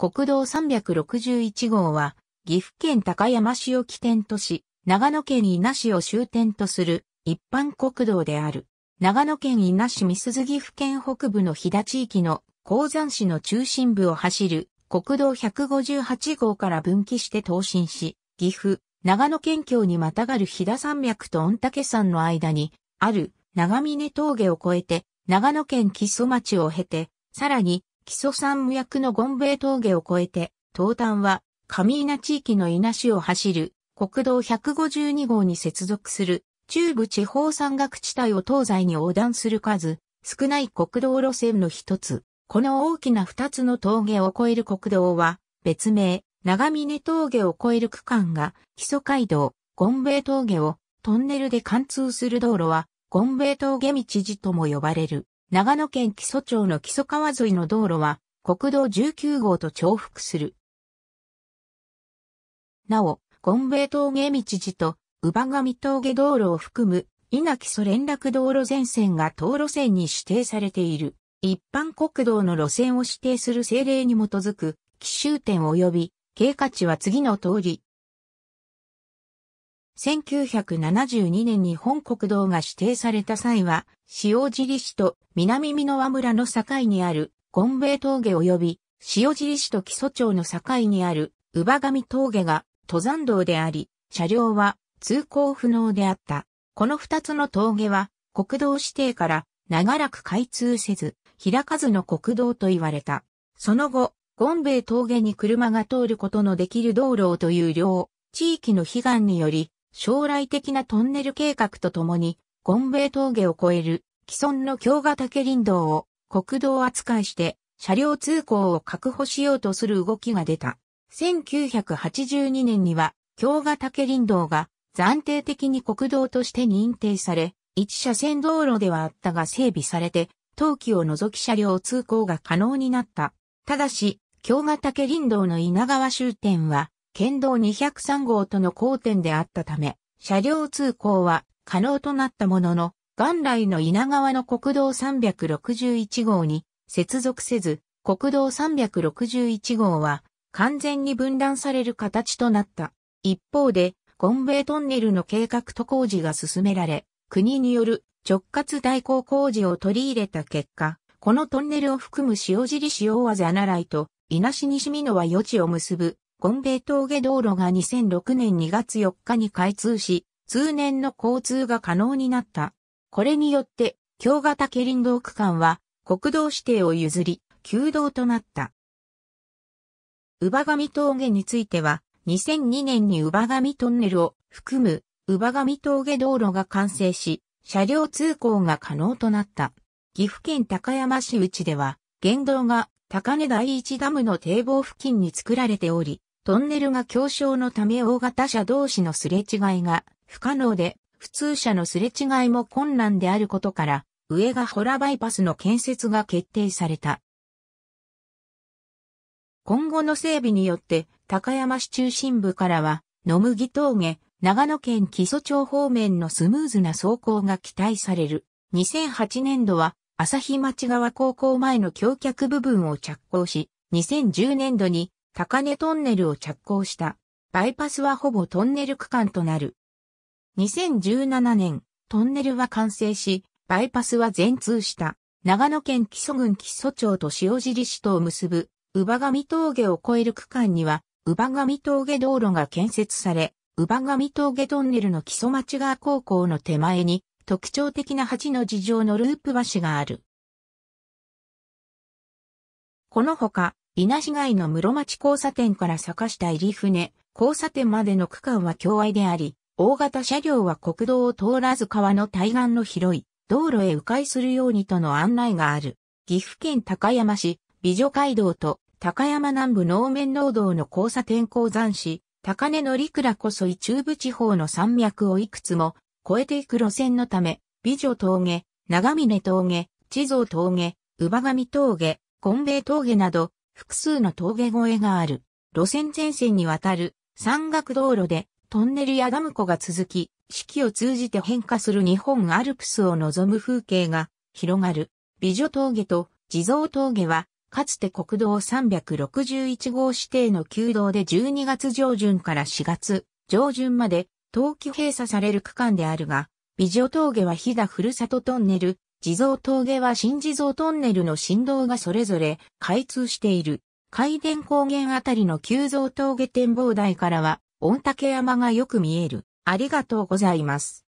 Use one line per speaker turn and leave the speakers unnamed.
国道361号は、岐阜県高山市を起点とし、長野県伊那市を終点とする一般国道である。長野県伊那市三鈴岐阜県北部の飛騨地域の鉱山市の中心部を走る国道158号から分岐して東進し、岐阜、長野県境にまたがる飛騨山脈と御嶽山の間にある長峰峠を越えて長野県木曽町を経て、さらに木曽山無役の権兵衛峠を越えて、東端は上稲地域の稲市を走る国道152号に接続する中部地方山岳地帯を東西に横断する数少ない国道路線の一つ。この大きな二つの峠を越える国道は別名長峰峠を越える区間が基礎街道、ゴンベイ峠をトンネルで貫通する道路はゴンベイ峠道寺とも呼ばれる。長野県木曽町の木曽川沿いの道路は、国道19号と重複する。なお、権米峠道寺と、乳母上峠道路を含む、稲木曽連絡道路全線が道路線に指定されている。一般国道の路線を指定する政令に基づく、奇襲点及び、経過値は次の通り、1972年に本国道が指定された際は、塩尻市と南美濃和村の境にあるゴンベイ峠及び塩尻市と木曽町の境にある宇馬上峠が登山道であり、車両は通行不能であった。この二つの峠は国道指定から長らく開通せず、開かずの国道と言われた。その後、ゴンベイ峠に車が通ることのできる道路をという両地域の悲願により、将来的なトンネル計画とともに、ゴンベイ峠を越える既存の京ヶ岳林道を国道扱いして車両通行を確保しようとする動きが出た。1982年には京ヶ岳林道が暫定的に国道として認定され、一車線道路ではあったが整備されて、冬季を除き車両通行が可能になった。ただし、京ヶ岳林道の稲川終点は、県道203号との交点であったため、車両通行は可能となったものの、元来の稲川の国道361号に接続せず、国道361号は完全に分断される形となった。一方で、ゴンベイトンネルの計画と工事が進められ、国による直轄代行工事を取り入れた結果、このトンネルを含む塩尻塩和座ならいと、稲市西美濃は余地を結ぶゴンベイ峠道路が2006年2月4日に開通し、通年の交通が可能になった。これによって、京型ケリン道区間は国道指定を譲り、旧道となった。乳母上峠については、2002年に乳母上トンネルを含む乳母上峠道路が完成し、車両通行が可能となった。岐阜県高山市内では、現道が高根第一ダムの堤防付近に作られており、トンネルが狭小のため大型車同士のすれ違いが不可能で、普通車のすれ違いも困難であることから、上がホラバイパスの建設が決定された。今後の整備によって、高山市中心部からは、野麦峠、長野県木曽町方面のスムーズな走行が期待される。2008年度は、朝日町川高校前の橋脚部分を着工し、2010年度に高根トンネルを着工した。バイパスはほぼトンネル区間となる。2017年、トンネルは完成し、バイパスは全通した。長野県木曽郡木曽町と塩尻市とを結ぶ、宇馬上峠を越える区間には、宇馬上峠道路が建設され、宇馬上峠トンネルの木曽町川高校の手前に、特徴的な8の事情のループ橋がある。このほか、稲市街の室町交差点から坂下入船、交差点までの区間は境外であり、大型車両は国道を通らず川の対岸の広い道路へ迂回するようにとの案内がある。岐阜県高山市、美女街道と高山南部農面農道の交差点鉱山市、高根の陸らこそ中部地方の山脈をいくつも越えていく路線のため、美女峠、長峰峠、地蔵峠、馬上峠、金兵衛峠など、複数の峠越えがある。路線前線にわたる山岳道路でトンネルやダム湖が続き、四季を通じて変化する日本アルプスを望む風景が広がる。美女峠と地蔵峠は、かつて国道361号指定の旧道で12月上旬から4月上旬まで冬季閉鎖される区間であるが、美女峠は飛騨ふるさとトンネル、地蔵峠は新地蔵トンネルの振動がそれぞれ開通している。海電高原あたりの旧蔵峠展望台からは、御嶽山がよく見える。ありがとうございます。